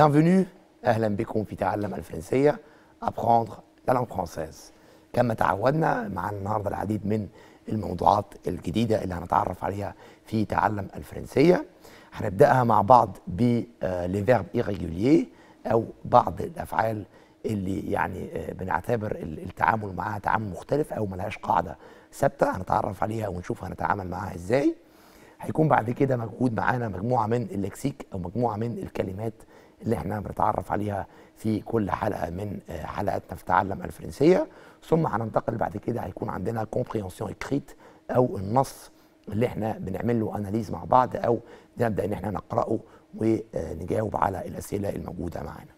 Bienvenue, أهلا بكم في تعلم الفرنسية apprendre la langue française. كما تعودنا معانا النهارده العديد من الموضوعات الجديدة اللي هنتعرف عليها في تعلم الفرنسية. هنبدأها مع بعض ب لي آه، فيرب أو بعض الأفعال اللي يعني آه، بنعتبر التعامل معاها تعامل مختلف أو ملهاش قاعدة ثابتة هنتعرف عليها ونشوف هنتعامل معاها إزاي. هيكون بعد كده موجود معانا مجموعة من اللكسيك أو مجموعة من الكلمات اللي احنا بنتعرف عليها في كل حلقه من آه، حلقاتنا في تعلم الفرنسيه ثم هننتقل بعد كده هيكون عندنا كومبريونسيون اكريت او النص اللي احنا بنعمل له اناليز مع بعض او نبدا ان احنا نقراه ونجاوب على الاسئله الموجوده معانا.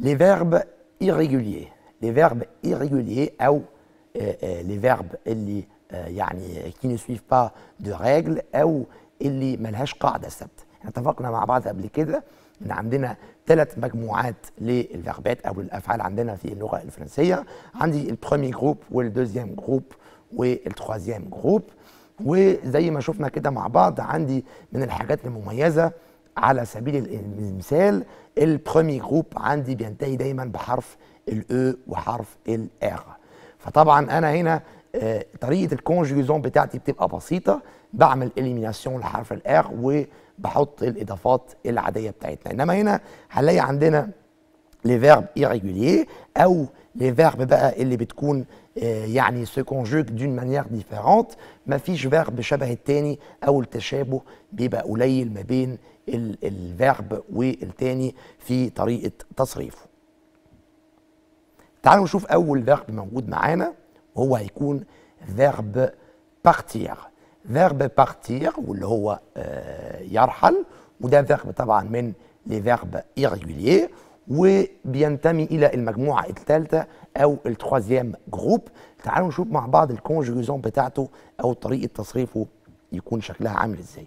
لي فيرب irréguliers لي فيرب irréguliers او لي آه، فيرب آه، اللي يعني كي نو سويف با دو ريغل او اللي ملهاش قاعده ثابته. اتفقنا مع بعض قبل كده ان عندنا ثلاث مجموعات للفيربات او الافعال عندنا في اللغه الفرنسيه عندي البرومي جروب والدوزيام جروب والتروازيام جروب وزي ما شفنا كده مع بعض عندي من الحاجات المميزه على سبيل المثال البرومي جروب عندي بينتهي دايما بحرف الاو e وحرف الاغ فطبعا انا هنا آه، طريقه الكونجيزون بتاعتي بتبقى بسيطه بعمل اليميناسيون لحرف الاغ و بحط الاضافات العاديه بتاعتنا انما هنا هنلاقي عندنا لي فيرب irrégulier او لي فيرب بقى اللي بتكون آه، يعني se دون مانيير ديفيرونت différente مفيش فيرب شبه التاني او التشابه بيبقى قليل ما بين الفيرب والتاني في طريقه تصريفه. تعالوا نشوف اول فيرب موجود معانا وهو هيكون فيرب partir فيرب بارتير واللي هو يرحل وده فيرب طبعا من لي فيرب irrégulier وبينتمي الى المجموعه الثالثه او التروازيام جروب تعالوا نشوف مع بعض الكونجيوزون بتاعته او طريقه تصريفه يكون شكلها عامل ازاي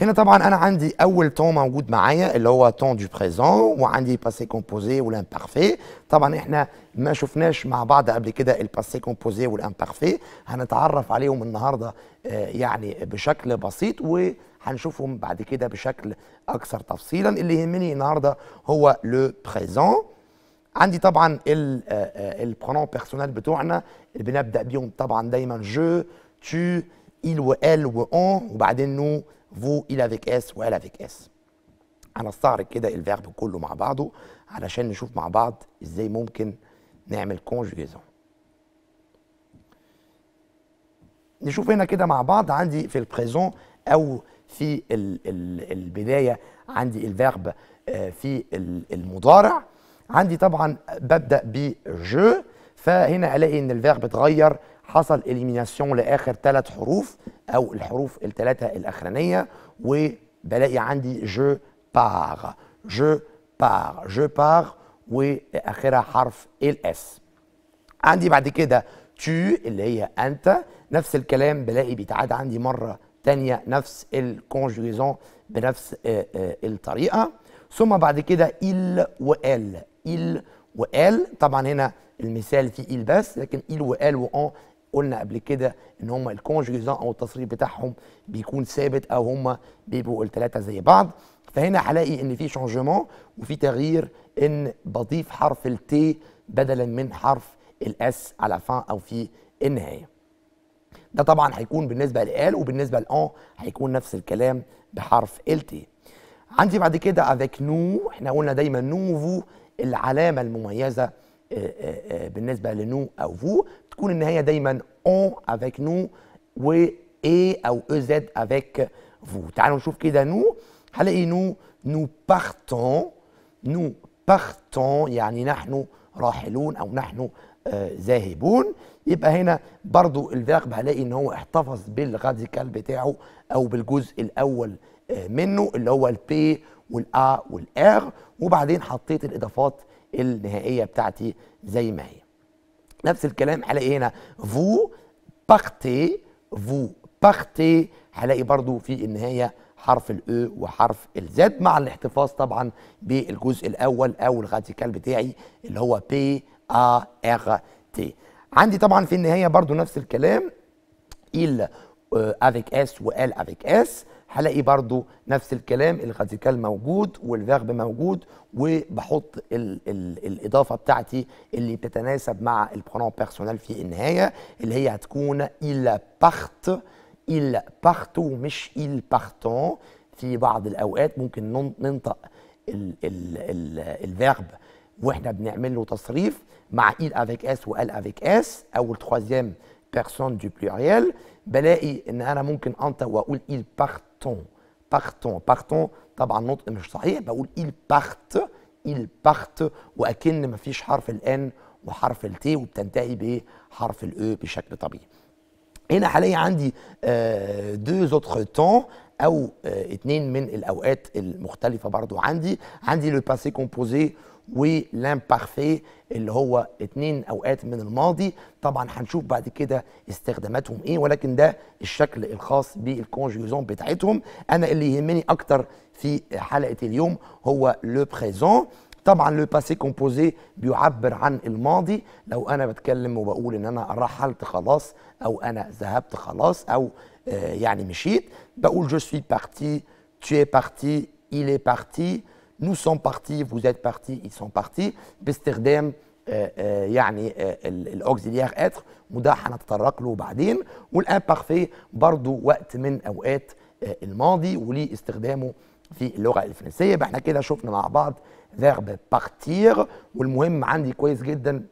هنا طبعا انا عندي اول تون موجود معايا اللي هو تون دو بريزون وعندي باسي كومبوزي والامبارفي طبعا احنا ما شفناش مع بعض قبل كده الباسي كومبوزي والامبارفي هنتعرف عليهم النهارده آه، يعني بشكل بسيط وهنشوفهم بعد كده بشكل اكثر تفصيلا اللي يهمني النهارده هو لو بريزون عندي طبعا البرونون بيرسونال آه، آه، بتوعنا اللي بنبدا بيهم طبعا دايما جو تو و ال و اون وبعدين نو فو إلى avec اس وال avec اس هنستعرض كده الفيرب كله مع بعضه علشان نشوف مع بعض ازاي ممكن نعمل كونجيزون نشوف هنا كده مع بعض عندي في البريزون او في البدايه عندي الفيرب آه، في المضارع عندي طبعا ببدا بجو فهنا الاقي ان الفيرب اتغير حصل اليميناسيون لاخر ثلاث حروف او الحروف الثلاثه الاخرانيه وبلاقي عندي جو بار جو بار جو بار واخرها حرف الاس عندي بعد كده تو اللي هي انت نفس الكلام بلاقي بيتعاد عندي مره ثانيه نفس الكونجويزون بنفس آه، آه، الطريقه ثم بعد كده ال وال ال وال طبعا هنا المثال في ال بس لكن ال وال وان قلنا قبل كده ان هم الكونجيزان او التصريف بتاعهم بيكون ثابت او هم بيبقوا الثلاثه زي بعض فهنا هلاقي ان في شانجمون وفي تغيير ان بضيف حرف التي بدلا من حرف الاس على فان او في النهايه ده طبعا هيكون بالنسبه لال وبالنسبه لان هيكون نفس الكلام بحرف التي عندي بعد كده افيك نو احنا قلنا دايما نوفو العلامه المميزه آه، آه، آه، بالنسبه لنو او فو تكون النهايه دايما اون افيك نو و اي او او زد افيك فو تعالوا نشوف كده نو هنلاقي نو نو بارتون نو بارتون يعني نحن راحلون او نحن آه ذاهبون يبقى هنا برضو الفيرب هلاقي ان هو احتفظ بالراديكال بتاعه او بالجزء الاول آه منه اللي هو البي والا والار وبعدين حطيت الاضافات النهائيه بتاعتي زي ما هي نفس الكلام هلاقي إيه هنا فو بارتي فو بارتي هلاقي برضو في النهايه حرف الاو e وحرف الزد مع الاحتفاظ طبعا بالجزء الاول او الغاتيكال بتاعي اللي هو بي ا ار تي عندي طبعا في النهايه برضو نفس الكلام إلا افيك اس وال افيك اس هلاقي برضو نفس الكلام الغازيكال موجود والفيرب موجود وبحط الـ الـ الاضافه بتاعتي اللي بتتناسب مع البرونون بيرسونال في النهايه اللي هي هتكون الى بارت الى بارتو ومش إل بارتون في بعض الاوقات ممكن ننطق الفيرب واحنا بنعمل له تصريف مع إل افيك اس وال افيك اس او التخوازيام بيرسون دو بلوريال بلاقي ان انا ممكن انطق واقول إل بارت partons partons partons طبعا نطق مش صحيح بقول il part il part واكن فيش حرف الان وحرف التي وبتنتهي بحرف الاو e بشكل طبيعي هنا حاليا عندي دو زوتر تون او آه، اتنين من الاوقات المختلفه برضو عندي عندي لو باسي كومبوزي ولامبارفيه اللي هو اتنين اوقات من الماضي طبعا هنشوف بعد كده استخداماتهم ايه ولكن ده الشكل الخاص بالكونجيزون بتاعتهم انا اللي يهمني اكتر في حلقه اليوم هو لو بريزون طبعا لو باسي كومبوزي بيعبر عن الماضي لو انا بتكلم وبقول ان انا رحلت خلاص او انا ذهبت خلاص او آه، يعني مشيت بقول جو سوي بارتي تو اي بارتي il est parti nous sommes partis vous êtes partis ils sont partis باستخدام يعني الاوكسيليار اتر وده هنتطرق له بعدين والامبارفي برضه وقت من اوقات الماضي وليه استخدامه في اللغه الفرنسيه يبقى احنا كده شفنا مع بعض فيرب بارتير والمهم عندي كويس جدا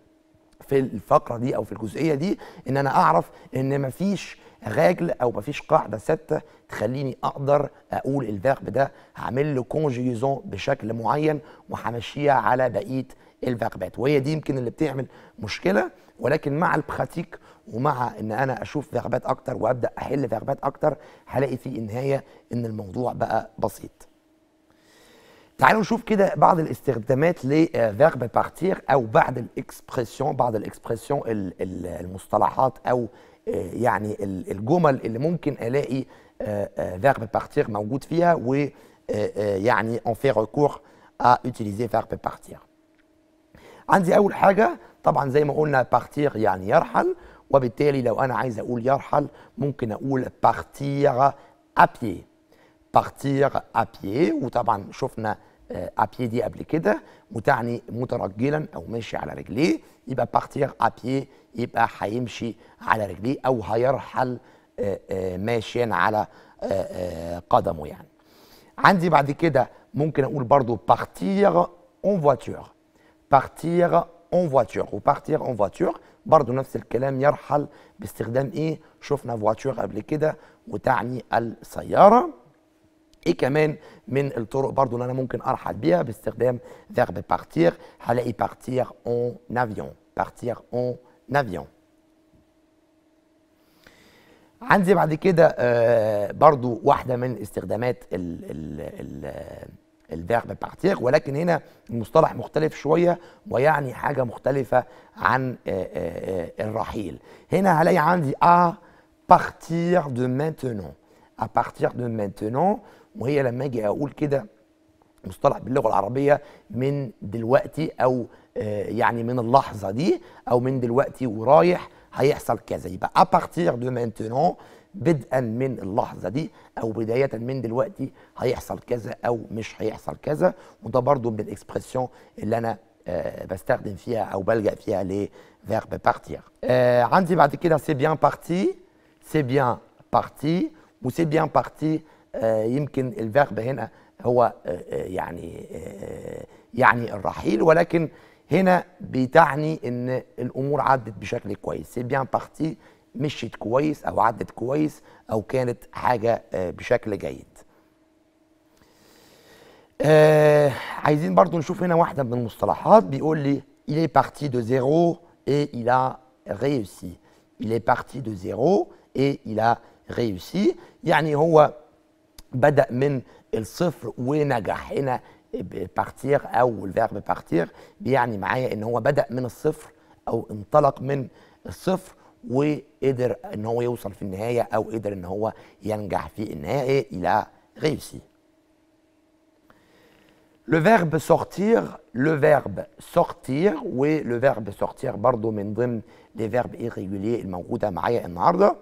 في الفقره دي او في الجزئيه دي ان انا اعرف ان مفيش راجل او مفيش قاعده ثابته تخليني اقدر اقول الفيرب ده هعمل له كونجيزون بشكل معين وهمشيها على بقيه الفيربات وهي دي يمكن اللي بتعمل مشكله ولكن مع البراتيك ومع ان انا اشوف فيربات اكتر وابدا احل فيربات اكتر هلاقي في النهايه ان الموضوع بقى بسيط تعالوا نشوف كده بعض الاستخدامات لفيرب بارتير او بعد الاكسبريسيون بعض الاكسبريسيون المصطلحات او يعني الجمل اللي ممكن الاقي فيرب آه، بارتير آه، موجود فيها ويعني اون في ريكور ا اوتيليزي فيرب بارتير عندي اول حاجه طبعا زي ما قلنا بارتير يعني يرحل وبالتالي لو انا عايز اقول يرحل ممكن اقول بارتير ابيي بارتير ابيي وطبعا شفنا ابيي دي قبل كده وتعني مترجلا او ماشي على رجليه يبقى partir ابيي يبقى هيمشي على رجليه او هيرحل آه، آه، ماشيا على آه، قدمه يعني عندي بعد كده ممكن اقول برضو partir اون فواتور partir اون فواتور وpartir اون فواتور برضو نفس الكلام يرحل باستخدام ايه شفنا فواتور قبل كده وتعني السياره ايه كمان من الطرق برضو اللي انا ممكن ارحل بيها باستخدام فيرب بارتير هلاقي بارتير اون افيون بارتير اون افيون عندي بعد كده آه، برضو واحدة من استخدامات ال ال الفيرب بارتير ولكن هنا المصطلح مختلف شوية ويعني حاجة مختلفة عن آه، آه، الرحيل هنا هلاقي عندي ا بارتير دو مينتونون ا بارتير دو مينتونون وهي لما اجي اقول كده مصطلح باللغه العربيه من دلوقتي او آه، يعني من اللحظه دي او من دلوقتي ورايح هيحصل كذا يبقى ابارتير دو مينتينون بدءا من اللحظه دي او بدايه من دلوقتي هيحصل كذا او مش هيحصل كذا وده برضو من الاكسبرسيون اللي انا أه بستخدم فيها او بلجا فيها لفيرب بارتير آه، عندي بعد كده سي بيان بارتي سي بيان بارتي وسي بيان بارتي آه، يمكن الفيرب هنا هو آه، آه، يعني يعني الرحيل ولكن هنا بتعني ان الامور عدت بشكل كويس سي بيان بارتي مشيت كويس او عدت كويس او كانت حاجه بشكل جيد آه عايزين برضو نشوف هنا واحده من المصطلحات بيقول لي il est parti de zéro et il a réussi il est parti de zéro et il a réussi يعني هو بدا من الصفر ونجح هنا بارتير او الفيرب بارتير بيعني معايا ان هو بدا من الصفر او انطلق من الصفر وقدر ان هو يوصل في النهايه او قدر ان هو ينجح في النهايه الى réussi Le verbe sortir, le verbe sortir و le verbe sortir برضه من ضمن les verbes irréguliers الموجوده معايا النهارده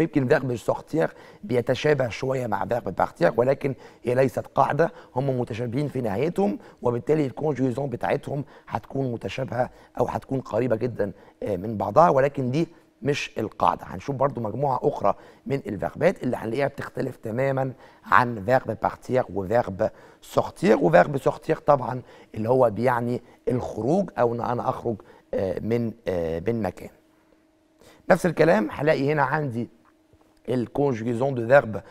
ويمكن فيرب سورتير بيتشابه شويه مع فيرب بارتير ولكن هي ليست قاعده هم متشابهين في نهايتهم وبالتالي الكونجيزون بتاعتهم هتكون متشابهه او هتكون قريبه جدا آه، من بعضها ولكن دي مش القاعده هنشوف برضو مجموعه اخرى من الفيربات اللي هنلاقيها بتختلف تماما عن فيرب بارتير وفيرب سورتير وفيرب سورتير طبعا اللي هو بيعني الخروج او ان انا اخرج آه، من آه، من مكان نفس الكلام هلاقي هنا عندي الكونجيزون دو فيرب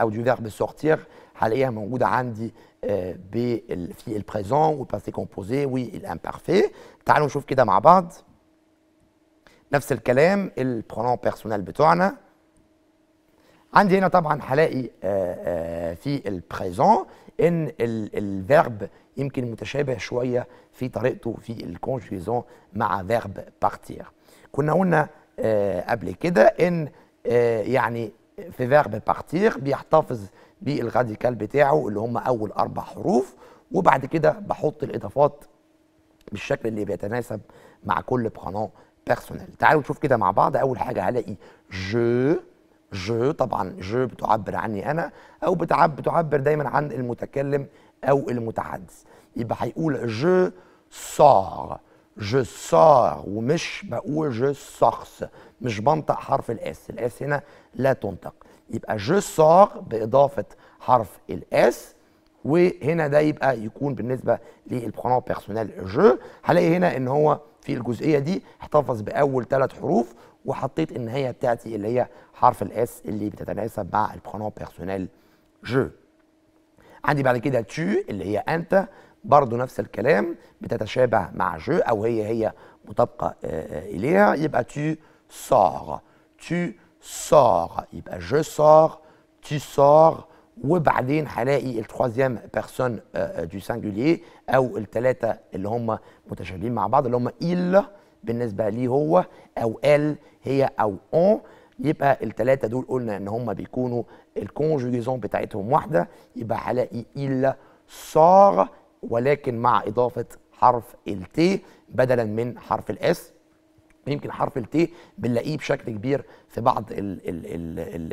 او دو فيرب سورتير حاليا موجوده عندي في البريزون والباسي كومبوزي والامبارفي تعالوا نشوف كده مع بعض نفس الكلام البرونون بيرسونال بتوعنا عندي هنا طبعا هلاقي في البريزون ان الفيرب يمكن متشابه شويه في طريقته في الكونجيزون مع فيرب بارتير كنا قلنا قبل كده ان آه، يعني في فيرب بارتير بيحتفظ بالراديكال بتاعه اللي هم اول اربع حروف وبعد كده بحط الاضافات بالشكل اللي بيتناسب مع كل برونو بيرسونال تعالوا نشوف كده مع بعض اول حاجه هلاقي جو جو طبعا جو بتعبر عني انا او بتعب بتعبر دايما عن المتكلم او المتحدث يبقى هيقول جو سور جو سار ومش بقول جو سخص مش بنطق حرف الاس الاس هنا لا تنطق يبقى جو سار باضافه حرف الاس وهنا ده يبقى يكون بالنسبه للبرونون بيرسونيل جو هلاقي هنا ان هو في الجزئيه دي احتفظ باول ثلاث حروف وحطيت النهايه بتاعتي اللي هي حرف الاس اللي بتتناسب مع البرونون بيرسونيل جو عندي بعد كده تو اللي هي انت برضو نفس الكلام بتتشابه مع جو أو هي هي مطابقة آه، آه، إليها يبقى تو sors تو sors يبقى جو sors تو sors وبعدين هلاقي التخوازيام بيرسون دو سانجولير او الثلاثه اللي هم متشابهين مع بعض اللي هم إيل بالنسبه لي هو او ال هي او اون يبقى الثلاثه دول قلنا ان هم بيكونوا الكونجوجيزون بتاعتهم واحده يبقى هلاقي إيل sort ولكن مع إضافة حرف التي بدلا من حرف الاس يمكن حرف التي بنلاقيه بشكل كبير في بعض ال ال ال الـ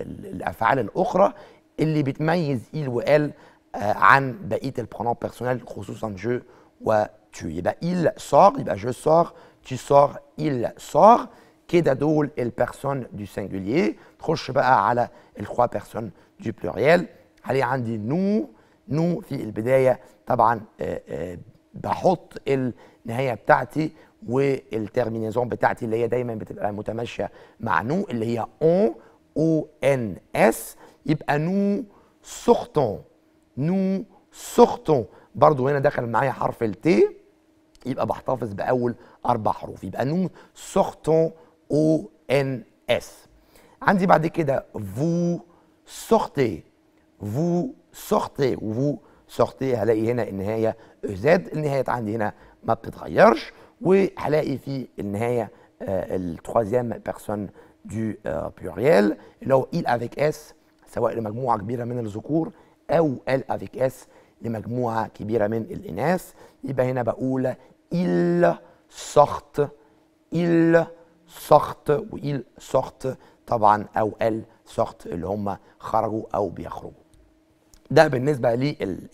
الـ الافعال الاخرى اللي بتميز ايل وقال آه، عن بقيه البرونون بيرسونال خصوصا جو و تو يبقى ايل صار يبقى جو صار تو صار ايل صار كده دول البيرسون دو سينجولير تخش بقى على الخوا بيرسون دو بلوريال عليه عندي نو نو في البدايه طبعا آه، آه، بحط النهايه بتاعتي والترمينيزون بتاعتي اللي هي دايما بتبقى متمشيه مع نو اللي هي اون او ان اس يبقى نو سورتون نو سورتون برضو هنا دخل معايا حرف التي يبقى بحتفظ باول اربع حروف يبقى نو سورتون او ان اس عندي بعد كده فو سوختي فو سورتي وفو سورتي هلاقي هنا النهايه زاد النهايات عندي هنا ما بتتغيرش وهلاقي في النهايه آه، التروازيام بيرسون دو آه، بيوريال اللي هو إيل افيك اس سواء لمجموعه كبيره من الذكور او ال افيك اس لمجموعه كبيره من الاناث يبقى هنا بقول إل سورت إل سورت وإل سورت طبعا او ال سورت اللي هم خرجوا او بيخرجوا ده بالنسبه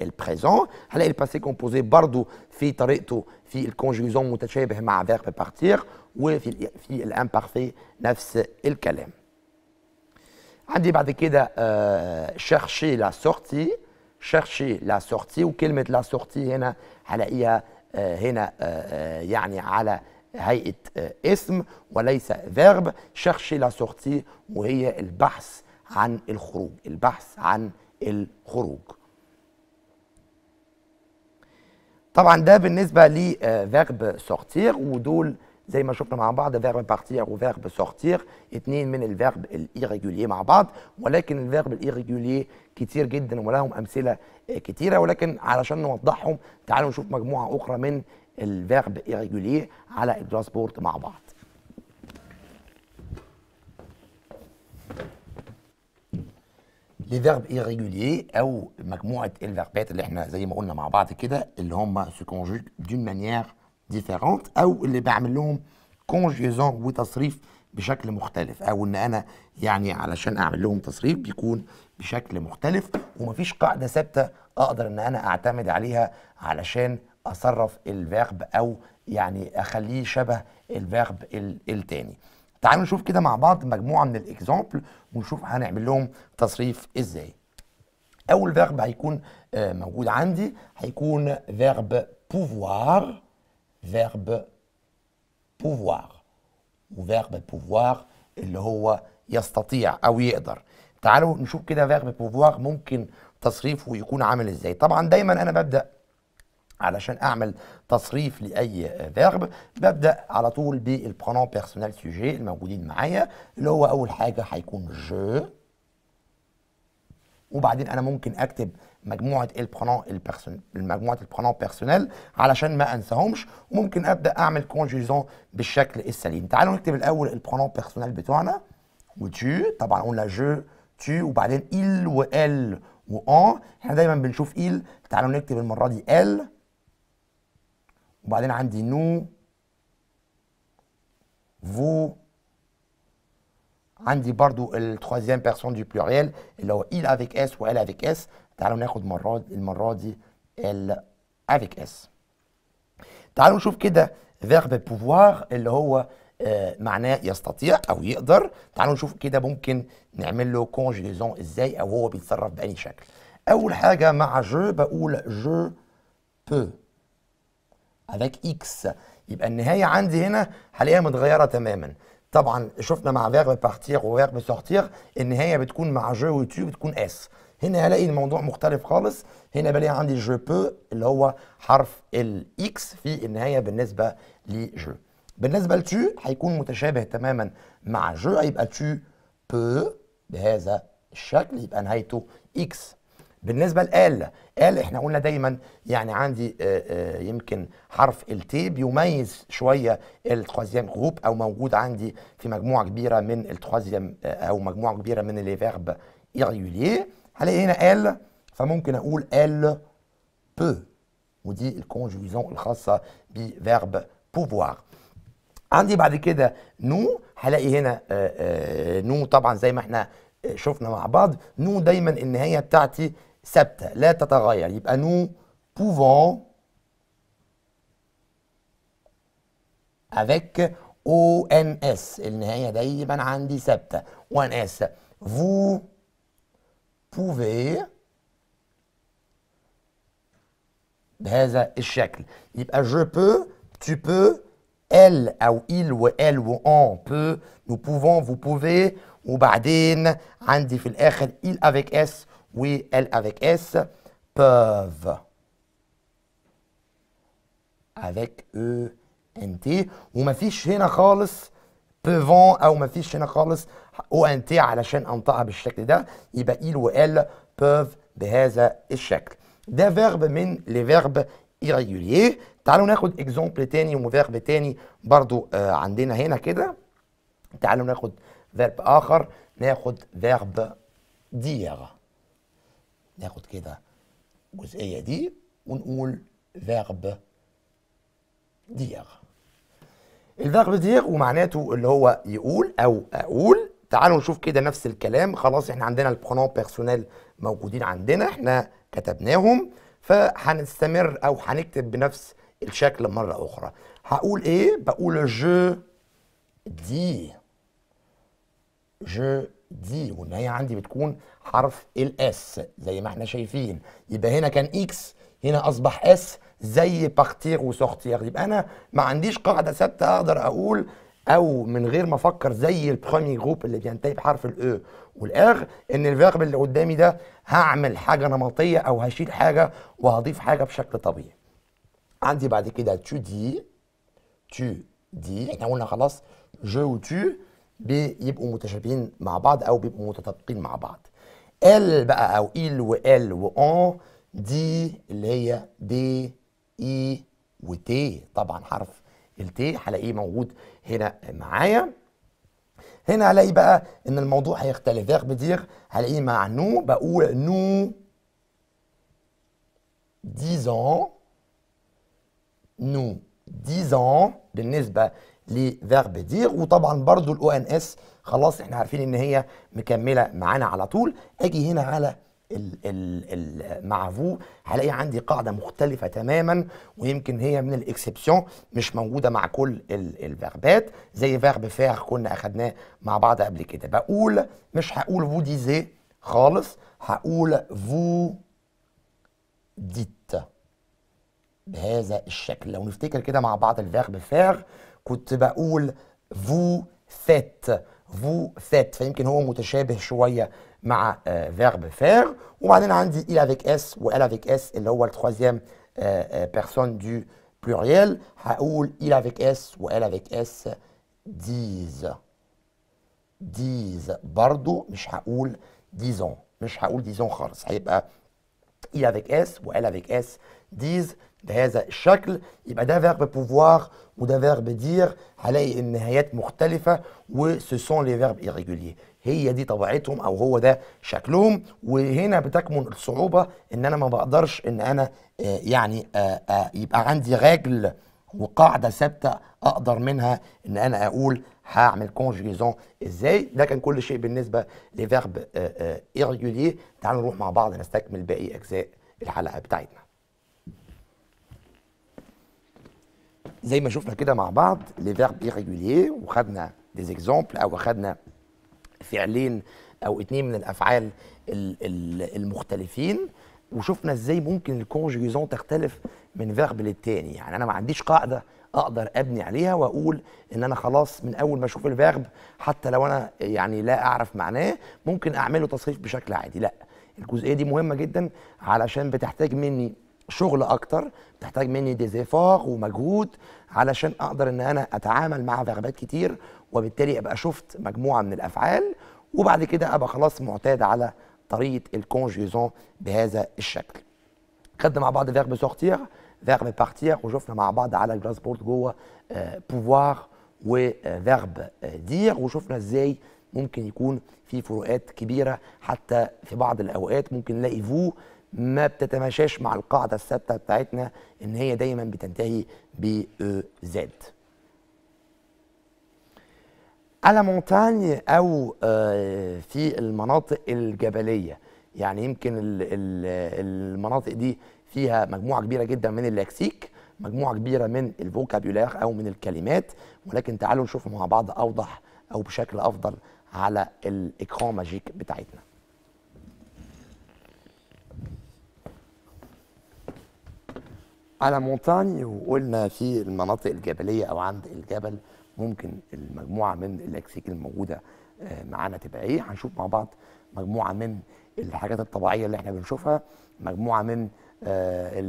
للبريزون هنلاقي الباسي كومبوزي برضو في طريقته في الكونجيزون متشابه مع فيرب بارتير وفي في الامبارفي نفس الكلام عندي بعد كده شيرشي لا سورتي شيرشي لا سورتي وكلمه لا سورتي هنا هلاقيها آه، هنا آه، آه، يعني على هيئه اسم وليس فيرب شيرشي لا سورتي وهي البحث عن الخروج البحث عن الخروج طبعا ده بالنسبة لفيرب سورتير آه، ودول زي ما شفنا مع بعض فيرب بارتير وفيرب سورتير اتنين من الفيرب الايريجوليه مع بعض ولكن الفيرب الايريجوليه كتير جدا ولهم امثله آه، كتيره ولكن علشان نوضحهم تعالوا نشوف مجموعه اخرى من الفيرب ايريجوليه على بورد مع بعض لفيرب irrégulier او مجموعه الفيربات اللي احنا زي ما قلنا مع بعض كده اللي هم سو كونجوج دون مانيير ديفيرونت او اللي بعمل لهم كونجيزون وتصريف بشكل مختلف او ان انا يعني علشان اعمل لهم تصريف بيكون بشكل مختلف ومفيش قاعده ثابته اقدر ان انا اعتمد عليها علشان اصرف الفيرب او يعني اخليه شبه الفيرب التاني تعالوا نشوف كده مع بعض مجموعه من الاكزامبل ونشوف هنعمل لهم تصريف ازاي اول فيرب هيكون آه، موجود عندي هيكون فيرب بوفوار فيرب بوفوار وفيرب بوفوار اللي هو يستطيع او يقدر تعالوا نشوف كده فيرب بوفوار ممكن تصريفه يكون عامل ازاي طبعا دايما انا ببدا علشان اعمل تصريف لاي فيرب ببدا على طول بالبرونون بيرسونال سوجي الموجودين معايا اللي هو اول حاجه هيكون جو وبعدين انا ممكن اكتب مجموعه البرونون البيرسونال مجموعه البرونون بيرسونال علشان ما انساهمش وممكن ابدا اعمل كونجيزون بالشكل السليم تعالوا نكتب الاول البرونون بيرسونال بتوعنا وتو طبعا قلنا جو تو وبعدين ال وال وان احنا دايما بنشوف ال تعالوا نكتب المره دي ال وبعدين عندي نو فو عندي برضو التخوازيام بيرسون دو بلوريال اللي هو إيل افيك اس وال افيك اس تعالوا ناخد مرة المرة دي ال افيك اس تعالوا نشوف كده فيرب بوفوار اللي هو آه معناه يستطيع او يقدر تعالوا نشوف كده ممكن نعمل له كونجيزون ازاي او هو بيتصرف بأي شكل اول حاجه مع جو بقول جو بو هذاك اكس يبقى النهايه عندي هنا هلاقيها متغيره تماما طبعا شفنا مع فيرب بارتير وفيرب سورتير النهايه بتكون مع جو وتيو بتكون اس هنا هلاقي الموضوع مختلف خالص هنا بلاقي عندي جو بو اللي هو حرف الاكس في النهايه بالنسبه لجو بالنسبه لتو هيكون متشابه تماما مع جو هيبقى تو بو بهذا الشكل يبقى نهايته اكس بالنسبه لال قال احنا قلنا دايما يعني عندي آآ آه، آآ آه، يمكن حرف التي بيميز شويه التخوازيام جروب او موجود عندي في مجموعه كبيره من التخوازيام آه، او مجموعه كبيره من اللي فيرب irrégulier هلاقي هنا ال فممكن اقول ال بو ودي الكونجويزون الخاصه بفيرب بوفوار عندي بعد كده نو هلاقي هنا آآ نو طبعا زي ما احنا شفنا مع بعض نو دايما النهايه بتاعتي ثابتة لا تتغير يبقى nous pouvons avec ONS النهاية دايما عندي ثابتة ONS vous pouvez بهذا الشكل يبقى je peux tu peux elle ou il ou on peut nous pouvons vous pouvez وبعدين عندي في الاخر il avec s Oui, elle avec S, peuvent avec او ان تي ومفيش هنا خالص بيفون او مفيش هنا خالص او ان تي علشان انطقها بالشكل ده يبقى ايل وال بيف بهذا الشكل ده فيرب من لي فيرب irréguliers. تعالوا ناخد اكزومبل تاني وموفيرب تاني برضو آه عندنا هنا كده تعالوا ناخد فيرب اخر ناخد فيرب دير ناخد كده الجزئيه دي ونقول فيرب ديغ الفيرب ديغ ومعناته اللي هو يقول او اقول تعالوا نشوف كده نفس الكلام خلاص احنا عندنا البرونون بيرسونيل موجودين عندنا احنا كتبناهم فهنستمر او هنكتب بنفس الشكل مره اخرى هقول ايه بقول جو دي جو دي والنهايه عندي بتكون حرف الاس زي ما احنا شايفين يبقى هنا كان اكس هنا اصبح اس زي باختير وسورتير يبقى انا ما عنديش قاعده ثابته اقدر اقول او من غير ما افكر زي البرومي جروب اللي بينتهي بحرف الاو e. والاغ ان الفيرب اللي قدامي ده هعمل حاجه نمطيه او هشيل حاجه وهضيف حاجه بشكل طبيعي عندي بعد كده تو دي تو دي احنا قلنا خلاص جو تو بيبقوا متشابهين مع بعض او بيبقوا متطابقين مع بعض ال بقى او ال وال وان دي اللي هي دي اي وتي طبعا حرف التي هلاقيه موجود هنا معايا هنا هلاقي بقى ان الموضوع هيختلف فيرب دير هلاقيه مع نو بقول نو ديزون نو ديزون بالنسبه لفيرب دير وطبعا برضو الاو ان اس خلاص احنا عارفين ان هي مكمله معانا على طول اجي هنا على ال مع فو هلاقي عندي قاعده مختلفه تماما ويمكن هي من الاكسبسيون مش موجوده مع كل الفيربات زي فيرب فير كنا اخدناه مع بعض قبل كده بقول مش هقول فو ديزي خالص هقول فو ديت بهذا الشكل لو نفتكر كده مع بعض الفيرب فير كنت بقول فو فيت vous faites فيمكن هو متشابه شويه مع فيرب آه، فير وبعدين عندي إل افيك اس وإل افيك اس اللي هو التخوازيام بيرسون دو بلوريال هقول إل افيك اس وإل افيك اس ديز ديز برضو مش هقول ديزون مش هقول ديزون خالص هيبقى إل افيك اس وإل افيك اس ديز بهذا الشكل يبقى ده فيرب بوفوار وده فيرب دير هلاقي النهايات مختلفة وسوسون سون لي فيرب irréguliers هي دي طبيعتهم او هو ده شكلهم وهنا بتكمن الصعوبة ان انا ما بقدرش ان انا آه، يعني آه، آه، يبقى عندي راجل وقاعدة ثابتة اقدر منها ان انا اقول هعمل كونجيزون ازاي ده كان كل شيء بالنسبة لفيرب irrégulier تعالوا نروح مع بعض نستكمل باقي اجزاء الحلقة بتاعتنا زي ما شفنا كده مع بعض لي فيرب ايريجوليي وخدنا دي ديزيكزومبل او خدنا فعلين او اتنين من الافعال المختلفين وشفنا ازاي ممكن الكونجيزون تختلف من فيرب للتاني يعني انا ما عنديش قاعده اقدر ابني عليها واقول ان انا خلاص من اول ما اشوف الفيرب حتى لو انا يعني لا اعرف معناه ممكن اعمله تصريف بشكل عادي لا الجزئيه دي مهمه جدا علشان بتحتاج مني شغل اكتر بتحتاج مني ديزيفور ومجهود علشان اقدر ان انا اتعامل مع فيربات كتير وبالتالي ابقى شفت مجموعه من الافعال وبعد كده ابقى خلاص معتاد على طريقه الكونجيزون بهذا الشكل خدنا مع بعض فيرب سورتير فيرب بارتير وشفنا مع بعض على الجلاس بورد جوه بوفوار وفيرب دير وشفنا ازاي ممكن يكون في فروقات كبيره حتى في بعض الاوقات ممكن نلاقي فو ما بتتماشاش مع القاعده الثابته بتاعتنا ان هي دايما بتنتهي ب زد. على مونتاني او في المناطق الجبليه يعني يمكن المناطق دي فيها مجموعه كبيره جدا من اللكسيك مجموعه كبيره من الفوكابولير او من الكلمات ولكن تعالوا نشوف مع بعض اوضح او بشكل افضل على الاكرون ماجيك بتاعتنا على مونتاني وقلنا في المناطق الجبليه او عند الجبل ممكن المجموعه من الاكسيك الموجوده آه، معانا تبقى ايه هنشوف مع بعض مجموعه من الحاجات الطبيعيه اللي احنا بنشوفها مجموعه من آه،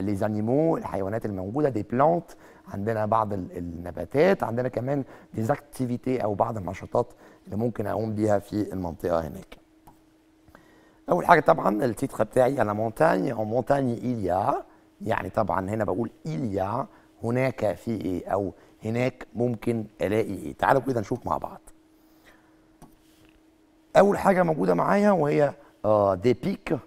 ليزانيمو الحيوانات الموجوده دي بلانت عندنا بعض النباتات عندنا كمان ديزاكتيفيتي او بعض النشاطات اللي ممكن اقوم بيها في المنطقه هناك اول حاجه طبعا التيتخ بتاعي انا مونتاني او مونتاني ايليا يعني طبعا هنا بقول إليا هناك في إيه أو هناك ممكن ألاقي إيه تعالوا كده نشوف مع بعض أول حاجة موجودة معايا وهي دي بيك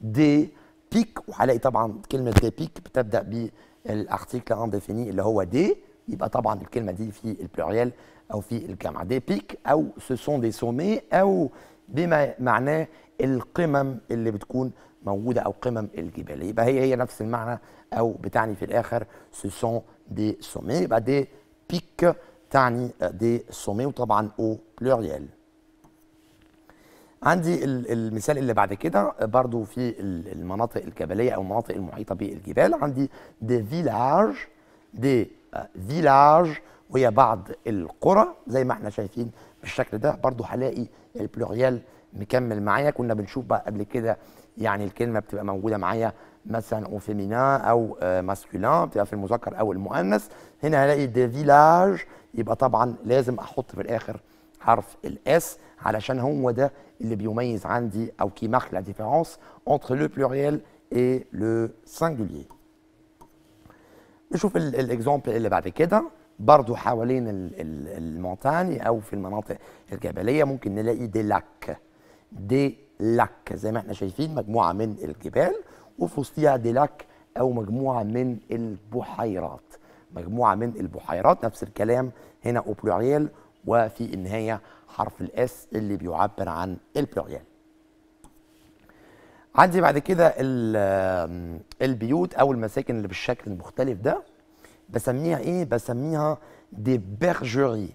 دي بيك وهلاقي طبعا كلمة دي بيك بتبدأ بالارتيكل ديفيني اللي هو دي يبقى طبعا الكلمة دي في البلوريال أو في الجامعة دي بيك أو سو سون دي سومي أو بما معناه القمم اللي بتكون موجوده او قمم الجبال يبقى هي هي نفس المعنى او بتعني في الاخر سوسون دي سومي يبقى دي بيك تعني دي سومي وطبعا او بلوريال عندي المثال اللي بعد كده برضو في المناطق الجبليه او المناطق المحيطه بالجبال عندي دي فيلاج دي فيلاج وهي بعض القرى زي ما احنا شايفين بالشكل ده برضو هلاقي البلوريال مكمل معايا كنا بنشوف بقى قبل كده يعني الكلمه بتبقى موجوده معايا مثلا أو فيمينا او ماسكولان آه، بتبقى في المذكر او المؤنث هنا هلاقي دي فيلاج يبقى طبعا لازم احط في الاخر حرف الاس علشان هو ده اللي بيميز عندي او كي مارك لا ديفيرونس entre le pluriel et le singulier. نشوف الاكزامبل اللي بعد كده برضو حوالين المونتاني او في المناطق الجبليه ممكن نلاقي دي لاك دي لاك زي ما احنا شايفين مجموعه من الجبال وفي وسطيها دي لاك او مجموعه من البحيرات مجموعه من البحيرات نفس الكلام هنا او بلوريال وفي النهايه حرف الاس اللي بيعبر عن البلوريال عندي بعد كده البيوت او المساكن اللي بالشكل المختلف ده بسميها ايه بسميها دي بيرجوري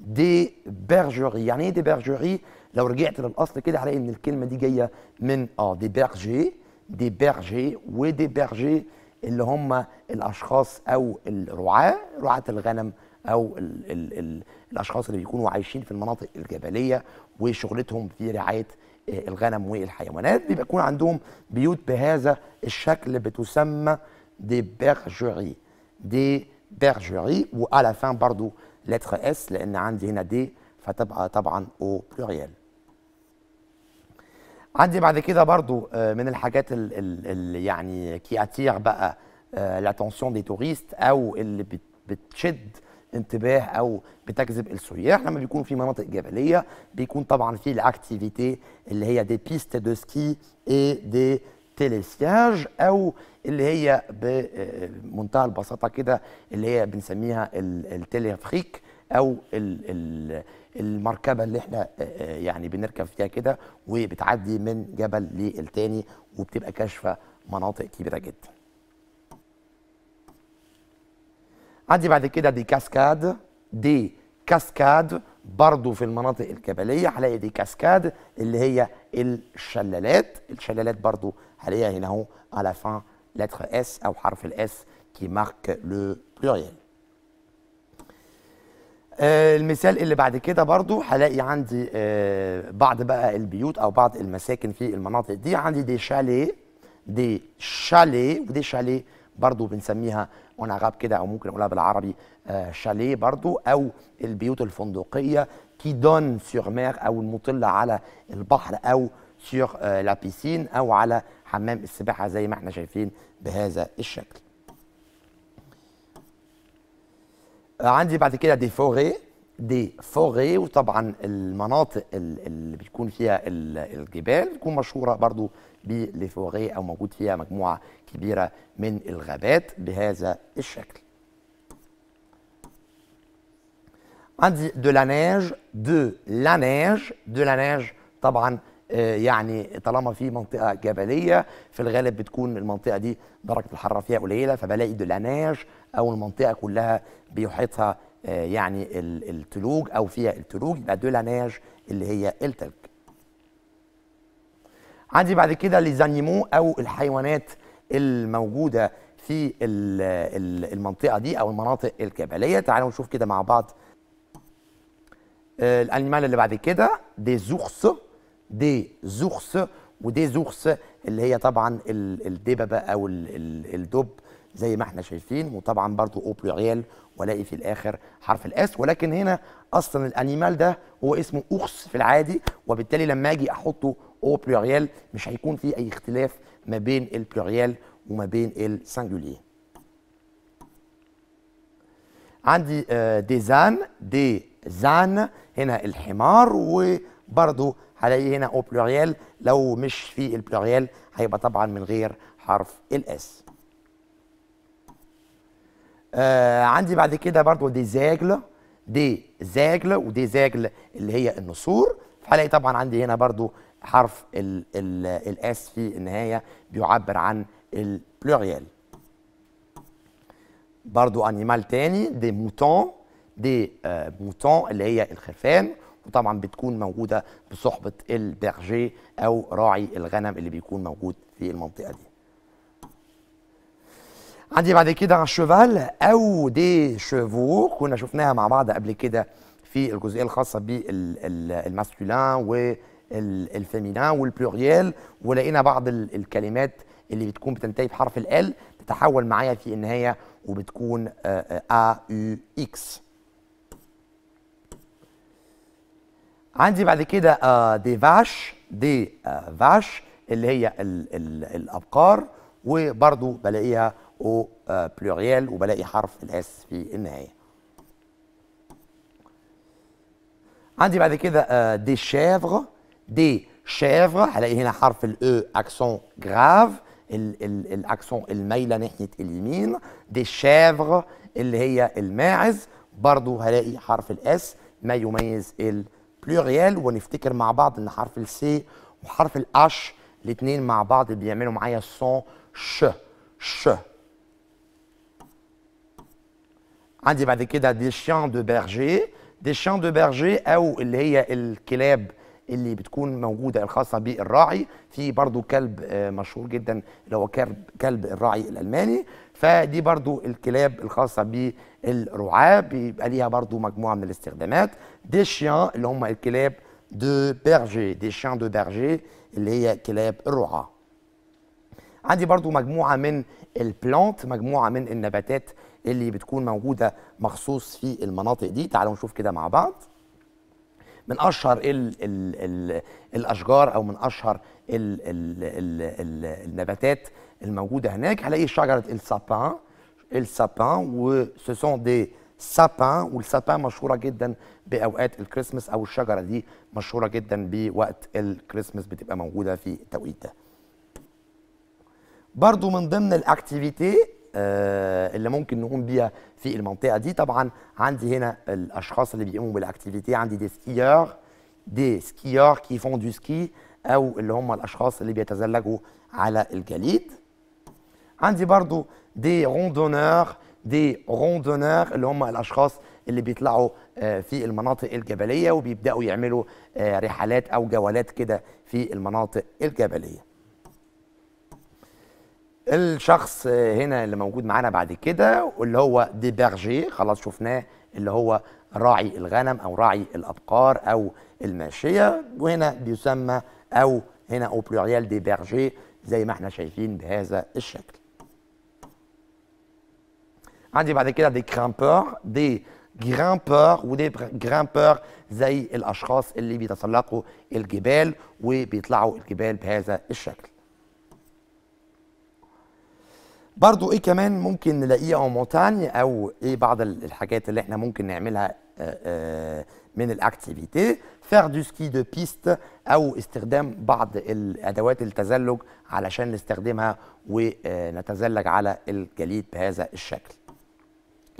دي بيرجوري يعني ايه دي بيرجوري لو رجعت للاصل كده هلاقي ان الكلمه دي جايه من اه دي بيرجي دي بيرجي ودي بيرجي اللي هم الاشخاص او الرعاه رعاه الغنم او الـ الـ الـ الاشخاص اللي بيكونوا عايشين في المناطق الجبليه وشغلتهم في رعايه آه، الغنم والحيوانات بيبقى يكون عندهم بيوت بهذا الشكل بتسمى دي بيرجوري دي بيرجوري وعلى فان برضو لتر اس لان عندي هنا دي فتبقى طبعا او بلوريال عندي بعد كده برضو آه، من الحاجات اللي يعني كي اتير بقى لاتونسيون دي توريست او اللي بتشد انتباه او بتجذب السياح لما بيكون في مناطق جبليه بيكون طبعا في الاكتيفيتي اللي هي دي بيست دو سكي اي دي تيليسياج او اللي هي بمنتهى آه، البساطه كده اللي هي بنسميها التيليفريك او المركبه اللي احنا آه، آه، يعني بنركب فيها كده وبتعدي من جبل للتاني وبتبقى كاشفه مناطق كبيره جدا. عندي بعد كده دي كاسكاد دي كاسكاد برضو في المناطق الجبليه هلاقي دي كاسكاد اللي هي الشلالات الشلالات برضو هلاقيها هنا اهو على فان لتر اس او حرف الاس كي مارك لو بلوريال آه، المثال اللي بعد كده برضو هلاقي عندي آه، بعض بقى البيوت او بعض المساكن في المناطق دي عندي دي شاليه دي شاليه ودي شاليه برضو بنسميها غاب كده او ممكن اقولها بالعربي آه، شاليه برضو او البيوت الفندقيه كي دون سيغ مير او المطله على البحر او سيغ لابيسين او على حمام السباحه زي ما احنا شايفين بهذا الشكل آه، عندي بعد كده دي فوري دي فوري وطبعا المناطق اللي بيكون فيها الجبال بتكون مشهوره برضو فوري او موجود فيها مجموعه كبيره من الغابات بهذا الشكل عندي دو لا نيج دو لا نيج دو لا نيج طبعا آه، يعني طالما في منطقه جبليه في الغالب بتكون المنطقه دي درجه الحراره فيها قليله فبلاقي دلاناج او المنطقه كلها بيحيطها آه، يعني التلوج او فيها التلوج يبقى دولاناج اللي هي التلج. عندي بعد كده ليزانيمو او الحيوانات الموجوده في المنطقه دي او المناطق الجبليه تعالوا نشوف كده مع بعض آه، الانيمال اللي بعد كده دي زوخس دي زوخس ودي زوخس اللي هي طبعا الدببه او الدب زي ما احنا شايفين وطبعا برضو او بلوريال والاقي في الاخر حرف الاس ولكن هنا اصلا الانيمال ده هو اسمه اوخس في العادي وبالتالي لما اجي احطه او بلوريال مش هيكون في اي اختلاف ما بين البلوريال وما بين السنجوليه عندي ديزان دي زان هنا الحمار وبرضو هلاقي هنا او بلوريال لو مش في البلوريال هيبقى طبعا من غير حرف الاس آه عندي بعد كده برضو دي زاجل دي زاجل ودي زاجل اللي هي النسور فهلاقي طبعا عندي هنا برضو حرف الـ الـ الاس في النهايه بيعبر عن البلوريال برضو انيمال تاني دي موتون دي آه موتون اللي هي الخرفان وطبعا بتكون موجوده بصحبه البرجي او راعي الغنم اللي بيكون موجود في المنطقه دي عندي بعد كده الشوفال او دي شيفو كنا شفناها مع بعض قبل كده في الجزئيه الخاصه بالماسكولان والفيمينان والبلوريال ولقينا بعض الكلمات اللي بتكون بتنتهي بحرف ال تتحول معايا في النهايه وبتكون ا يو اكس عندي بعد كده آه دي فاش دي آه فاش اللي هي الـ الـ الابقار وبرضو بلاقيها او آه، بلوريال وبلاقي حرف الاس في النهايه عندي بعد كده آه، دي شيفغ دي شيفغ هلاقي هنا حرف الاو اكسون جراف الاكسون المايله ناحيه اليمين دي شيفغ اللي هي الماعز برضو هلاقي حرف الاس ما يميز ال بلوريال ونفتكر مع بعض ان حرف السي وحرف الاش الاثنين مع بعض بيعملوا معايا صون ش ش عندي بعد كده دي شان دو برجي دي شان دو برجي او اللي هي الكلاب اللي بتكون موجوده الخاصه بالراعي في برضو كلب آه، مشهور جدا اللي هو كلب كلب الراعي الالماني فدي برضو الكلاب الخاصة بالرعاة بيبقى ليها برضو مجموعة من الاستخدامات دي شيان اللي هم الكلاب دو بيرجي دي شيان دو بيرجي اللي هي كلاب الرعاة عندي برضو مجموعة من البلانت مجموعة من النباتات اللي بتكون موجودة مخصوص في المناطق دي تعالوا نشوف كده مع بعض من اشهر الـ الـ الـ الاشجار او من اشهر الـ الـ الـ النباتات الموجوده هناك هلاقي إيه شجره السابان السابان وسوسون سون دي سابان والسابان مشهوره جدا باوقات الكريسماس او الشجره دي مشهوره جدا بوقت الكريسماس بتبقى موجوده في التوقيت ده برضو من ضمن الاكتيفيتي آه، اللي ممكن نقوم بيها في المنطقه دي طبعا عندي هنا الاشخاص اللي بيقوموا بالاكتيفيتي عندي دي سكيور دي سكيور كي فون دو سكي او اللي هم الاشخاص اللي بيتزلجوا على الجليد عندي برضو دي روندونور دي روندونور اللي هم الاشخاص اللي بيطلعوا آه، في المناطق الجبليه وبيبداوا يعملوا آه، رحلات او جولات كده في المناطق الجبليه الشخص هنا اللي موجود معانا بعد كده واللي هو دي بيرجي خلاص شفناه اللي هو راعي الغنم او راعي الابقار او الماشيه وهنا بيسمى او هنا او بلوريال دي بيرجي زي ما احنا شايفين بهذا الشكل. عندي بعد كده دي كرامبور دي جرامبور ودي جرامبور زي الاشخاص اللي بيتسلقوا الجبال وبيطلعوا الجبال بهذا الشكل. برضو ايه كمان ممكن نلاقيه او مونتان او ايه بعض الحاجات اللي احنا ممكن نعملها آه، آه، من الاكتيفيتي فير دو سكي دو بيست او استخدام بعض الادوات التزلج علشان نستخدمها ونتزلج على الجليد بهذا الشكل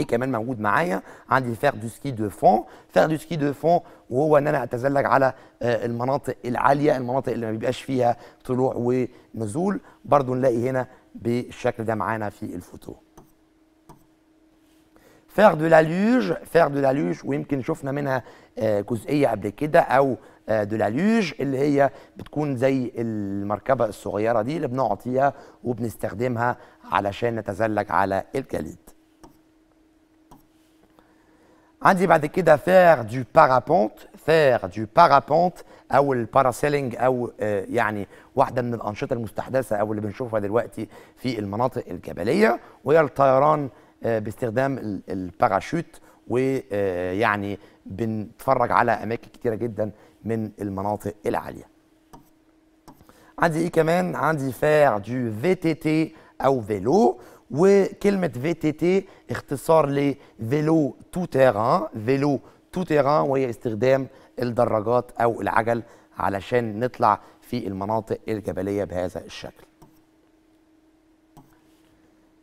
ايه كمان موجود معايا عندي فير دو سكي دو فون فير دو سكي دو فون وهو ان انا اتزلج على آه، المناطق العاليه المناطق اللي ما بيبقاش فيها طلوع ونزول برضو نلاقي هنا بالشكل ده معانا في الفوتو فيغ دو لالوج لوج دو لالوج ويمكن شفنا منها آه، جزئيه قبل كده او دو آه، لالوج اللي هي بتكون زي المركبه الصغيره دي اللي بنقعد فيها وبنستخدمها علشان نتزلج على الجليد عندي بعد كده فير دو بارابونت فير دو بارابونت او الباراسيلينج او آه، يعني واحده من الانشطه المستحدثه او اللي بنشوفها دلوقتي في المناطق الجبليه وهي الطيران آه، باستخدام الباراشوت ويعني آه، بنتفرج على اماكن كتيره جدا من المناطق العاليه عندي ايه كمان عندي فير دو في تي تي او فيلو وكلمه في تي تي اختصار لفيلو تو تيران فيلو تو تيران وهي استخدام الدراجات او العجل علشان نطلع في المناطق الجبليه بهذا الشكل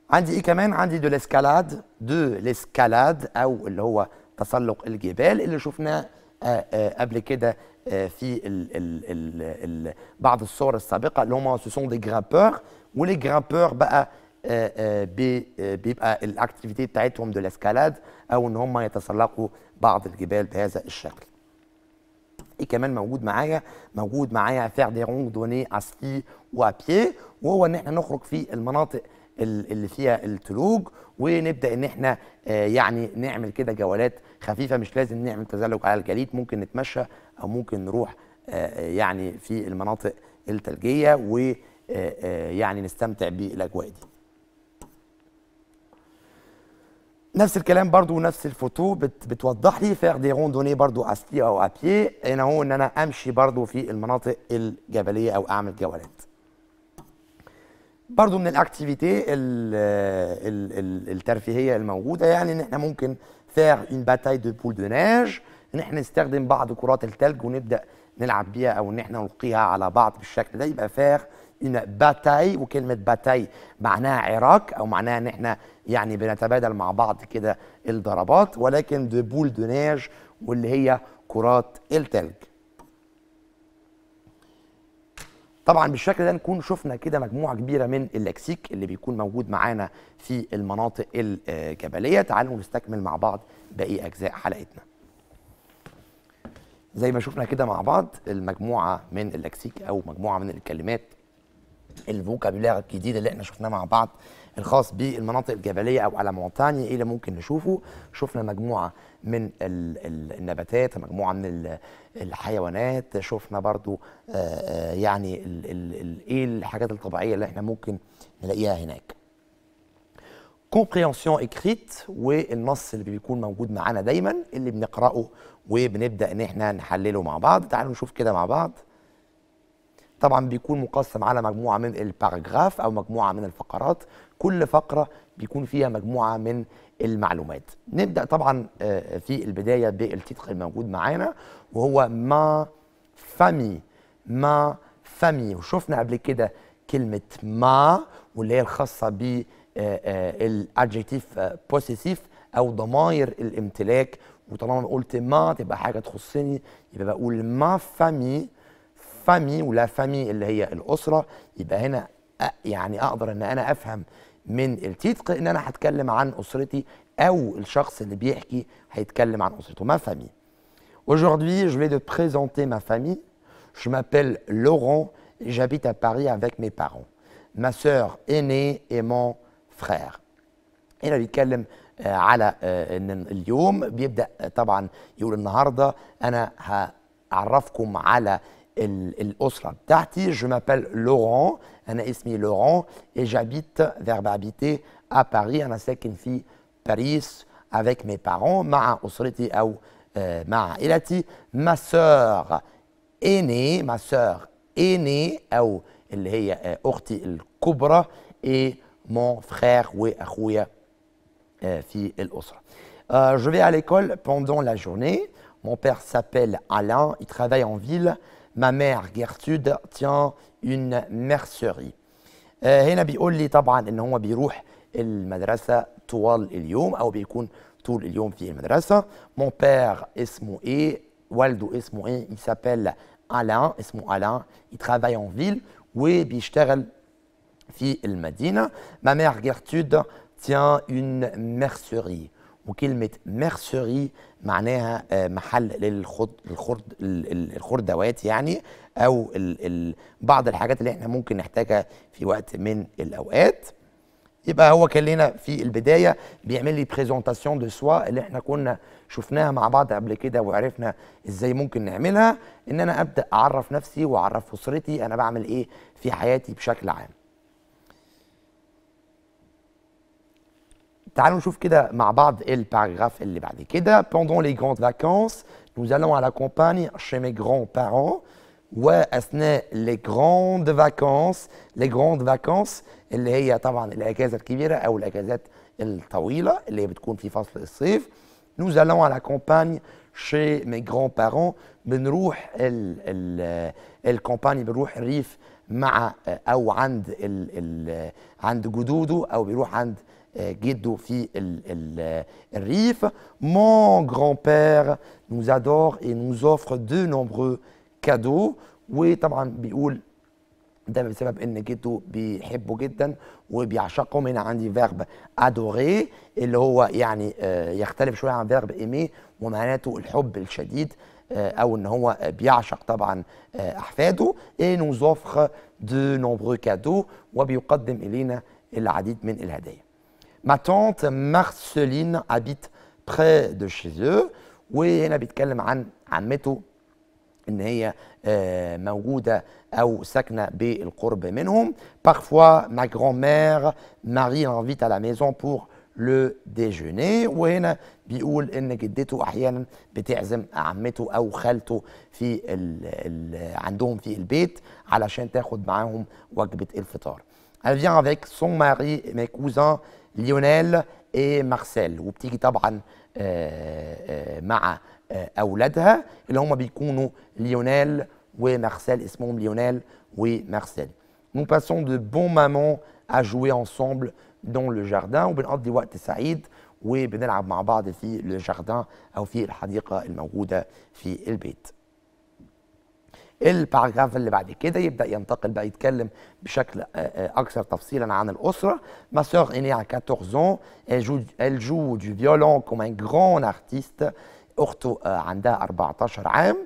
عندي ايه كمان عندي دو لاسكالاد دو لاسكالاد او اللي هو تسلق الجبال اللي شفناه آه، آه، قبل كده آه، في الـ الـ الـ الـ بعض الصور السابقه اللي هما سو سون دي جرابور ولي جرابور بقى بيبقى الاكتيفيتي بتاعتهم دو لاسكالاد او ان هم يتسلقوا بعض الجبال بهذا الشكل ايه كمان موجود معايا موجود معايا فير دي رون دوني اسكي وابيي وهو ان احنا نخرج في المناطق اللي فيها التلوج ونبدا ان احنا آه، يعني نعمل كده جولات خفيفه مش لازم نعمل تزلج على الجليد ممكن نتمشى او ممكن نروح آه، آه، يعني في المناطق الثلجيه ويعني نستمتع بالاجواء دي نفس الكلام برضو ونفس الفوتو بت بتوضح لي فير دي روندوني برضو اسكي او ابيي هنا هو ان انا امشي برضو في المناطق الجبليه او اعمل جولات برضو من الاكتيفيتي الترفيهيه الموجوده يعني ان احنا ممكن فير اون باتاي دو بول دو نيج ان احنا نستخدم بعض كرات الثلج ونبدا نلعب بيها او ان احنا نلقيها على بعض بالشكل ده يبقى فير ان باتاي وكلمة باتاي معناها عراك أو معناها إن إحنا يعني بنتبادل مع بعض كده الضربات ولكن دو بول دو نيج واللي هي كرات التلج. طبعا بالشكل ده نكون شفنا كده مجموعه كبيره من اللكسيك اللي بيكون موجود معانا في المناطق الجبليه تعالوا نستكمل مع بعض باقي اجزاء حلقتنا زي ما شفنا كده مع بعض المجموعه من اللكسيك او مجموعه من الكلمات الفوكابيلار الجديد اللي احنا شفناه مع بعض الخاص بالمناطق الجبليه او على مونتاني ايه اللي ممكن نشوفه شفنا مجموعه من النباتات مجموعه من الحيوانات شفنا برضو آه، آه، يعني ايه الحاجات الطبيعيه اللي احنا ممكن نلاقيها هناك كومبريانسيون اكريت والنص اللي بيكون موجود معانا دايما اللي بنقراه وبنبدا ان احنا نحلله مع بعض تعالوا نشوف كده مع بعض طبعا بيكون مقسم على مجموعه من الباراجراف او مجموعه من الفقرات كل فقره بيكون فيها مجموعه من المعلومات نبدا طبعا آه، في البدايه بالتيتر الموجود معانا وهو ما فامي ما فامي وشفنا قبل كده كلمه ما واللي هي الخاصه ب آه، آه، الادجكتيف بوسيسيف او ضماير الامتلاك وطالما قلت ما تبقى حاجه تخصني يبقى بقول ما فامي فامي ولا فامي اللي هي الاسره يبقى هنا يعني اقدر ان انا افهم من التيتق ان انا هتكلم عن اسرتي او الشخص اللي بيحكي هيتكلم عن اسرته ما فامي Aujourd'hui, je vais te présenter ma famille. Je m'appelle Laurent et j'habite à Paris avec mes parents. Ma sœur aînée et mon frère. هنا بيتكلم آه، على آه، ان اليوم بيبدا طبعا يقول النهارده انا هعرفكم على je m'appelle Laurent, ana ismi Laurent et j'habite vers habiter à Paris, ana sekin fi Paris avec mes parents, ma'a osrati ou euh, ma'a'ilati, ma sœur aînée, ma sœur aînée ou elli hi euh, el kubra, et mon frère ou akhoya fi el Je vais à l'école pendant la journée, mon père s'appelle Alain, il travaille en ville. ما مير جيرتود تيان اون ميرسوري هنا بيقول لي طبعا ان هو بيروح المدرسه طوال اليوم او بيكون طول اليوم في المدرسه مون بير اسمه ايه والده اسمه ايه يسابيل الان اسمه الان يترافاي اون فيل وبيشتغل في المدينه ما مير جيرتود تيان اون ميرسوري وكلمة مرسري معناها آه، محل للخرد الخردوات يعني أو بعض الحاجات اللي احنا ممكن نحتاجها في وقت من الأوقات يبقى هو كان لنا في البداية بيعمل لي بريزونتاسيون دو سوا اللي احنا كنا شفناها مع بعض قبل كده وعرفنا ازاي ممكن نعملها ان انا ابدا اعرف نفسي واعرف اسرتي انا بعمل ايه في حياتي بشكل عام تعالوا نشوف كده مع بعض الباراغراف الباراجراف اللي بعد كده pendant les grandes vacances nous allons à la campagne chez mes grands-parents واثناء les grandes vacances les grandes vacances اللي هي طبعا الاجازه الكبيره او الاجازات الطويله اللي هي بتكون في فصل الصيف nous allons à la campagne chez mes grands-parents بنروح ال ال الكومباني بنروح الريف مع او عند ال ال عند جدوده او بيروح عند جده في الريف mon grand-père nous adore et nous offre de nombreux cadeaux وطبعا بيقول ده بسبب ان جده بيحبه جدا وبيعشقه من عندي فيرب ادوري اللي هو يعني آه، يختلف شويه عن فيرب ايمي ومعناته الحب الشديد آه، او ان هو بيعشق طبعا آه، احفاده اي اوفر دو نومبرو كادو وبيقدم الينا العديد من الهدايا Ma tante Marceline habite près de chez eux وهنا بيتكلم عن عمته ان هي آه، موجوده او ساكنه بالقرب منهم parfois ma grand-mère Marie l'invite à la maison pour le déjeuner وهنا بيقول ان جدته احيانا بتعزم عمته او خالته في ال ال عندهم في البيت علشان تاخد معاهم وجبه الفطار Elle vient avec son mari, mes cousins, ليونيل ومارسيل وبتيجي طبعا آه، آه، مع آه، اولادها اللي هم بيكونوا ليونيل ومارسيل اسمهم ليونيل ومارسيل نو باسون دو بون مامون ا جوي انسومبل دون لو جاردان وبنقضي وقت سعيد وبنلعب مع بعض في الجاردان او في الحديقه الموجوده في البيت الباراجراف اللي بعد كده يبدا ينتقل بقى يتكلم بشكل آه، آه، اكثر تفصيلا عن الاسره ما سور اني à 14 ans elle joue du violon comme un grand artiste اخته euh, عندها 14 عام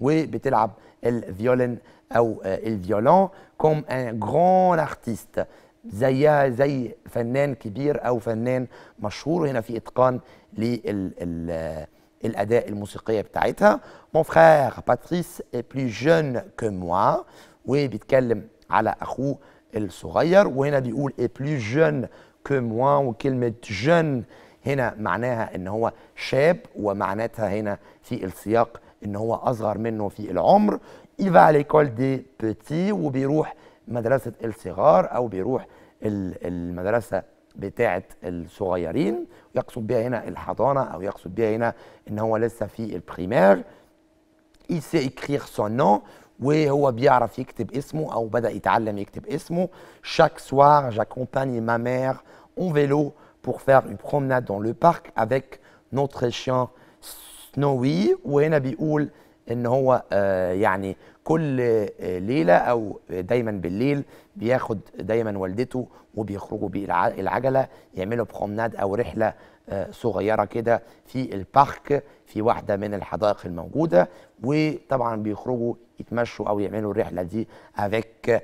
وبتلعب الفيولين او الفيولون كوم ان جران ارتيست زيها زي فنان كبير او فنان مشهور هنا في اتقان لل آه، الأداء الموسيقية بتاعتها مون فرير باتريس est جون كو موا وبيتكلم على أخوه الصغير وهنا بيقول اي plus جون كو موا وكلمة جون هنا معناها ان هو شاب ومعناتها هنا في السياق ان هو اصغر منه في العمر يفا ليكول دي بيتي وبيروح مدرسه الصغار او بيروح المدرسه بتاعه الصغيرين يقصد بها هنا الحضانه او يقصد بها هنا ان هو لسه في البريمير il sait écrire وهو بيعرف يكتب اسمه او بدا يتعلم يكتب اسمه شاك سوار جاكومباني ما مير اون فيلو pour faire une promenade dans le parc avec notre chien سنوي وهنا بيقول ان هو آه، يعني كل آه، ليله او آه، دايما بالليل بياخد دايما والدته وبيخرجوا بالعجله يعملوا برومناد او رحله آه، صغيره كده في البارك في واحده من الحدائق الموجوده وطبعا بيخرجوا يتمشوا او يعملوا الرحله دي افيك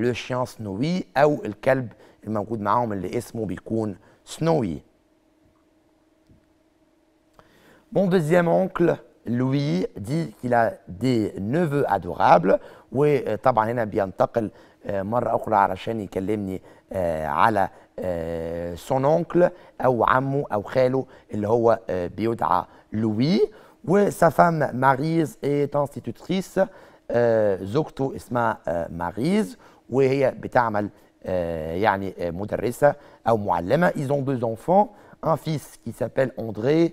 لو شيان سنوي او الكلب الموجود معاهم اللي اسمه بيكون سنوي Mon deuxième oncle, لوي دي إلى دي نوفو أدورابل وطبعا هنا بينتقل آه، مرة أخرى علشان يكلمني آه، على سون آه، أونكل أو عمه أو خاله اللي هو بيدعى لوي فام ماريز إيت انستيتوتريس زوجته اسمها ماريز وهي بتعمل يعني مدرسة أو معلمة ايزون دو زونفون ان فيس كي سابيل اندري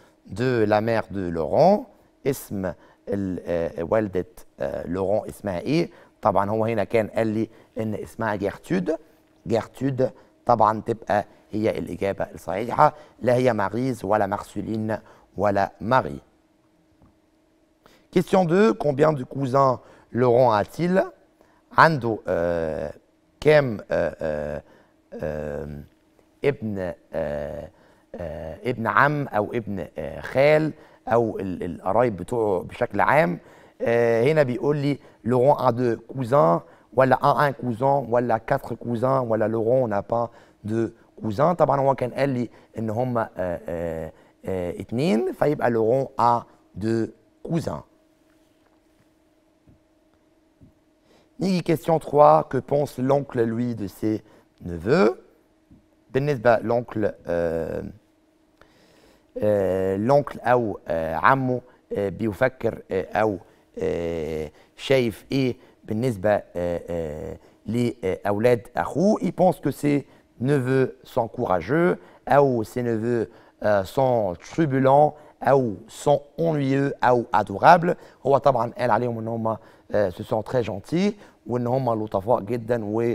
de la mère de Laurent, اسم والدة لوران اسمها ايه طبعا هو هنا كان قال لي ان اسمها طبعا تبقى هي لا هي ولا ولا ماري Question 2 Combien de cousins Laurent a-t-il عنده كام ابن « Ibn Am ou « Ibn Khayl » ou l'arabe « Bishak l'a'am » ici, il dit « a deux cousins » ou « un cousin » ou « quatre cousins » ou « Laurent n'a pas deux cousins » on peut dire qu'ils sont deux, donc « Laurent a deux cousins » question 3 « Que pense l'oncle Louis de ses neveux ?» l'oncle آه، لونكل أو آه، عمه آه، بيفكر أو شايف إيه بالنسبة لأولاد أخوه اي بونس كو سي neveux سون كوراجو أو سي نيفو سون turbulents أو سون اونويو أو ادورابل هو طبعا قال عليهم إن هم سو سون تري جونتي وإن هم لطفاء جدا و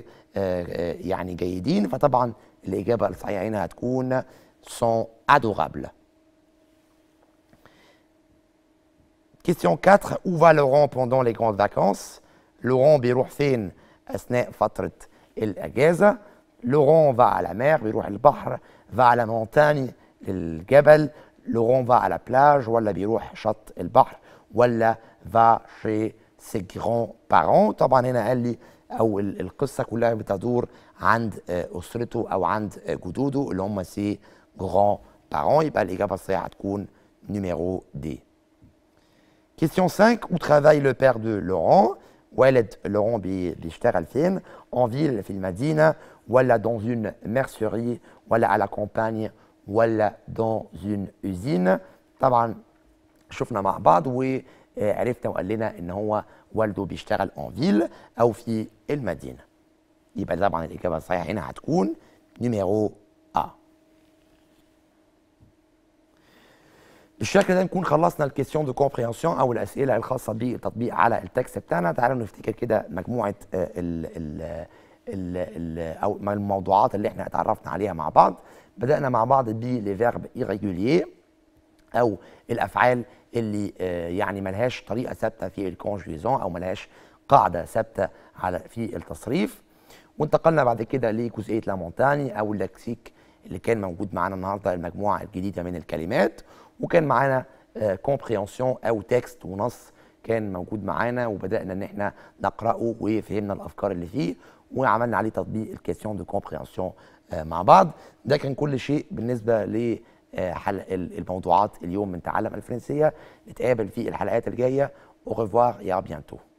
يعني جيدين فطبعا الإجابة الصحيحة هنا هتكون سون ادورابل Question 4. Où va Laurent pendant les grandes vacances Laurent Birouhfin Asne Fatrat El Ageza. Laurent va à la mer, Birouh El Bahr, va à la montagne, El Gabel. Laurent va à la plage, Walla Birouh Chat El Bahr. Walla va chez ses grands-parents. Tabanina Ali, ou El Kossa Kula Vitadour, And Osrito, euh, ou And euh, Goudoudou, l'homme à ses grands-parents. Il va ben, les gars Tkoun numéro D. Question 5. Où travaille le père de Laurent Où est Laurent Bichteral al En ville, Où Ou dans une mercerie Ou à la campagne Ou dans une usine شفنا مع بعض à وقلنا هو والده بيشتغل en ville el يبقى هنا هتكون numéro بالشكل ده نكون خلصنا الكيستيون دو كومبريهنسيون او الاسئله الخاصه بالتطبيق على التكست بتاعنا تعالوا نفتكر كده مجموعه آه، ال ال ال او الموضوعات اللي احنا اتعرفنا عليها مع بعض بدانا مع بعض بلي فيرب ايريجوليير او الافعال اللي آه، يعني ملهاش طريقه ثابته في الكونجيزون او ملهاش قاعده ثابته على في التصريف وانتقلنا بعد كده لجزئيه لامونتاني او اللكسيك اللي كان موجود معانا النهارده المجموعه الجديده من الكلمات وكان معانا آه، كومبريانسيون او تكست ونص كان موجود معانا وبدانا ان احنا نقراه وفهمنا الافكار اللي فيه وعملنا عليه تطبيق الكيسيون دو كومبريانسيون آه، مع بعض ده كان كل شيء بالنسبه ل آه، الموضوعات اليوم من تعلم الفرنسيه نتقابل في الحلقات الجايه au revoir et à bientôt